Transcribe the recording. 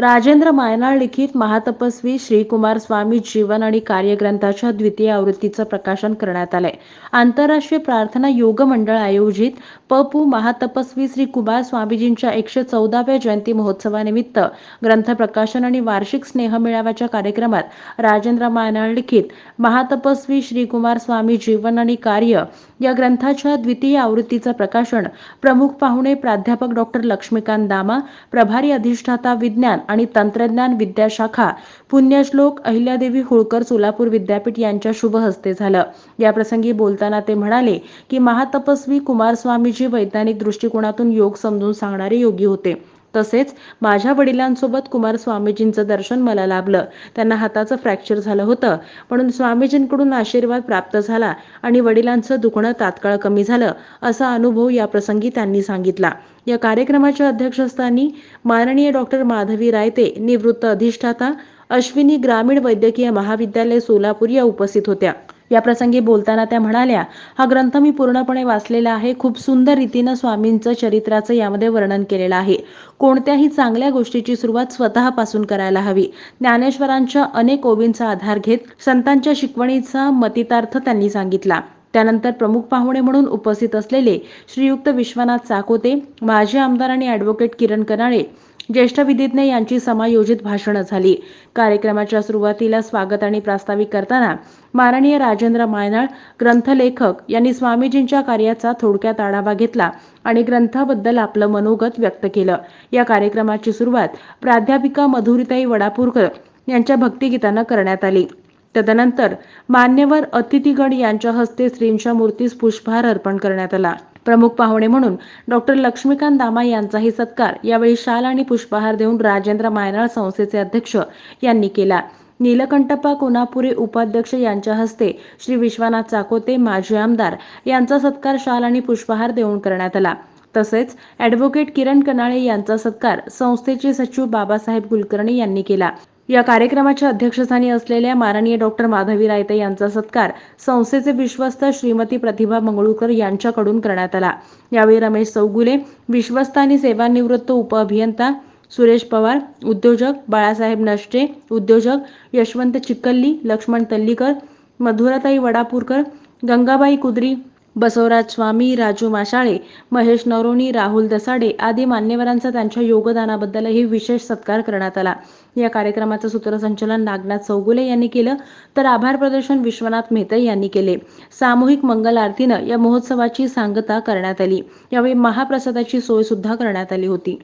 राजेंद्र मायनाळ लिखित महातपस्वी श्रीकुमार स्वामी जीवन आणि कार्यग्रंथाच्या द्वितीय आवृत्तीचं प्रकाशन करण्यात आलंय आंतरराष्ट्रीय प्रार्थना योग मंडळ आयोजित पपू महातपस्वी श्री कुमार स्वामीजींच्या एकशे चौदाव्या जयंती महोत्सवानिमित्त ग्रंथ प्रकाशन आणि वार्षिक स्नेह मेळाव्याच्या कार्यक्रमात राजेंद्र मायनाळ लिखित महातपस्वी श्रीकुमार स्वामी जीवन आणि कार्य या ग्रंथाच्या द्वितीय आवृत्तीचं प्रकाशन प्रमुख पाहुणे प्राध्यापक डॉक्टर लक्ष्मीकांत दामा प्रभारी अधिष्ठाता विज्ञान आणि तंत्रज्ञान विद्याशाखा पुण्यश्लोक अहिल्यादेवी होळकर सोलापूर विद्यापीठ यांच्या शुभ हस्ते झालं प्रसंगी बोलताना ते म्हणाले की महातपस्वी कुमारस्वामीजी वैज्ञानिक दृष्टिकोनातून योग समजून सांगणारे योगी होते तसेच माझ्या वडिलांसोबत कुमार स्वामीजींचं दर्शन मला लाभलं त्यांना हाताचं फ्रॅक्चर झालं होतं म्हणून स्वामीजींकडून आशीर्वाद प्राप्त झाला आणि वडिलांचं दुखणं तात्काळ कमी झालं असा अनुभव या प्रसंगी त्यांनी सांगितला या कार्यक्रमाच्या अध्यक्षस्थानी माननीय डॉक्टर माधवी रायते निवृत्त अधिष्ठाता अश्विनी ग्रामीण वैद्यकीय महाविद्यालय सोलापूर या उपस्थित होत्या याप्रसंगी बोलताना त्या म्हणाल्या हा ग्रंथ मी पूर्णपणे वाचलेला आहे खूप सुंदर रीतीनं स्वामींचं चरित्राचं यामध्ये वर्णन केलेलं आहे कोणत्याही चांगल्या गोष्टीची सुरुवात स्वतःपासून करायला हवी ज्ञानेश्वरांच्या अनेक ओबींचा आधार घेत संतांच्या शिकवणीचा मतितार्थ त्यांनी सांगितला त्यानंतर प्रमुख पाहुणे म्हणून उपस्थित असलेले श्रीयुक्त विश्वनाथ चाकोते माजी आमदार आणि ऍडव्होकेट किरण कनाळे ज्येष्ठ विधिज्ञ यांची समायोजित भाषणं झाली कार्यक्रमाच्या सुरुवातीला स्वागत आणि प्रास्ताविक करताना माननीय राजेंद्र मायनाळ ग्रंथलेखक यांनी स्वामीजींच्या कार्याचा थोडक्यात आढावा घेतला आणि ग्रंथाबद्दल आपलं मनोगत व्यक्त केलं या कार्यक्रमाची सुरुवात प्राध्यापिका मधुरीताई वडापूरकर यांच्या भक्तिगीतानं करण्यात आली तदनंतर मान्यवर अतिथीगण यांच्या हस्ते श्रींच्या मूर्तीस पुष्पहार अर्पण करण्यात आला प्रमुख पाहुणे म्हणून डॉक्टर लक्ष्मीकांत दामा यांचाही सत्कार यावेळी शाल आणि पुष्पहार देऊन राजेंद्र मायनाळ संस्थेचे अध्यक्ष यांनी केला नीलकंठप्पा कोनापुरे उपाध्यक्ष यांच्या हस्ते श्री विश्वनाथ चाकोते माजी आमदार यांचा सत्कार शाल आणि पुष्पहार देऊन करण्यात आला तसेच ऍडव्होकेट किरण कनाळे यांचा सत्कार संस्थेचे सचिव बाबासाहेब कुलकर्णी यांनी केला या कार्यक्रमाच्या अध्यक्षस्थानी असलेल्या माननीय डॉक्टर माधवी रायते यांचा सत्कार संस्थेचे विश्वस्त श्रीमती प्रतिभा मंगळूकर यांच्याकडून करण्यात आला यावेळी रमेश चौगुले विश्वस्त आणि सेवानिवृत्त उपअभियंता सुरेश पवार उद्योजक बाळासाहेब नष्टे उद्योजक यशवंत चिकल्ली लक्ष्मण तल्लीकर मधुराताई वडापूरकर गंगाबाई कुद्री बसवराज स्वामी राजू माशाळे महेश नरोनी राहुल दसाडे आदी मान्यवरांचा त्यांच्या योगदानाबद्दलही विशेष सत्कार करण्यात आला या कार्यक्रमाचं सूत्रसंचलन नागनाथ चौगुले यांनी केलं तर आभार प्रदर्शन विश्वनाथ मेहते यांनी केले सामूहिक मंगल आरतीनं या महोत्सवाची सांगता करण्यात आली यावेळी महाप्रसादाची सोय सुद्धा करण्यात आली होती